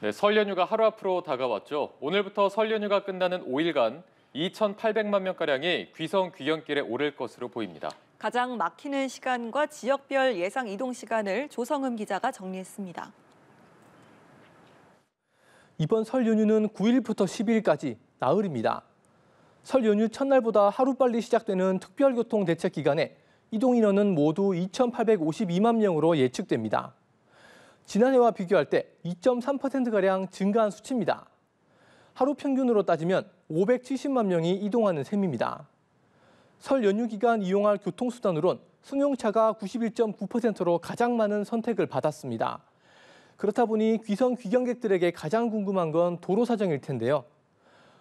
네, 설 연휴가 하루 앞으로 다가왔죠. 오늘부터 설 연휴가 끝나는 5일간 2,800만 명가량이 귀성 귀경길에 오를 것으로 보입니다. 가장 막히는 시간과 지역별 예상 이동 시간을 조성음 기자가 정리했습니다. 이번 설 연휴는 9일부터 10일까지 나흘입니다. 설 연휴 첫날보다 하루빨리 시작되는 특별교통대책 기간에 이동 인원은 모두 2,852만 명으로 예측됩니다. 지난해와 비교할 때 2.3%가량 증가한 수치입니다. 하루 평균으로 따지면 570만 명이 이동하는 셈입니다. 설 연휴 기간 이용할 교통수단으론 승용차가 91.9%로 가장 많은 선택을 받았습니다. 그렇다 보니 귀성 귀경객들에게 가장 궁금한 건 도로 사정일 텐데요.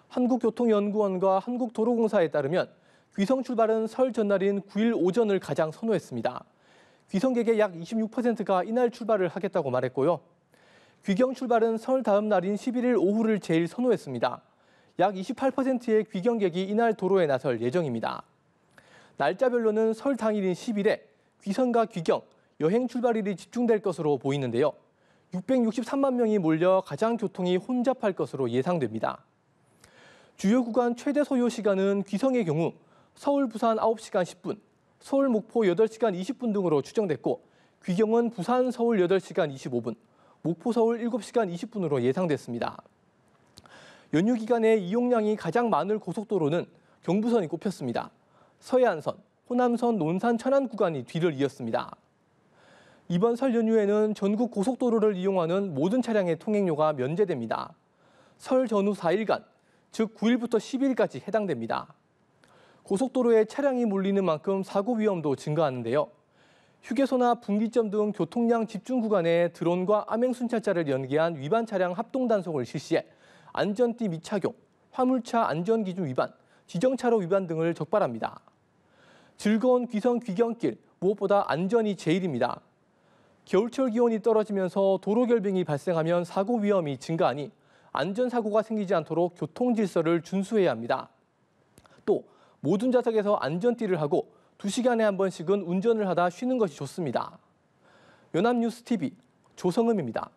한국교통연구원과 한국도로공사에 따르면 귀성 출발은 설 전날인 9일 오전을 가장 선호했습니다. 귀성객의 약 26%가 이날 출발을 하겠다고 말했고요. 귀경 출발은 설 다음 날인 11일 오후를 제일 선호했습니다. 약 28%의 귀경객이 이날 도로에 나설 예정입니다. 날짜별로는 설 당일인 10일에 귀성과 귀경, 여행 출발일이 집중될 것으로 보이는데요. 663만 명이 몰려 가장 교통이 혼잡할 것으로 예상됩니다. 주요 구간 최대 소요 시간은 귀성의 경우 서울, 부산 9시간 10분, 서울 목포 8시간 20분 등으로 추정됐고 귀경은 부산 서울 8시간 25분, 목포 서울 7시간 20분으로 예상됐습니다. 연휴 기간에 이용량이 가장 많을 고속도로는 경부선이 꼽혔습니다. 서해안선, 호남선, 논산, 천안 구간이 뒤를 이었습니다. 이번 설 연휴에는 전국 고속도로를 이용하는 모든 차량의 통행료가 면제됩니다. 설 전후 4일간, 즉 9일부터 10일까지 해당됩니다. 고속도로에 차량이 몰리는 만큼 사고 위험도 증가하는데요. 휴게소나 분기점 등 교통량 집중 구간에 드론과 암행순찰차를 연계한 위반 차량 합동 단속을 실시해 안전띠 미착용, 화물차 안전기준 위반, 지정차로 위반 등을 적발합니다. 즐거운 귀성 귀경길, 무엇보다 안전이 제일입니다. 겨울철 기온이 떨어지면서 도로 결빙이 발생하면 사고 위험이 증가하니 안전사고가 생기지 않도록 교통질서를 준수해야 합니다. 또 모든 좌석에서 안전띠를 하고 2시간에 한 번씩은 운전을 하다 쉬는 것이 좋습니다. 연합뉴스TV 조성음입니다.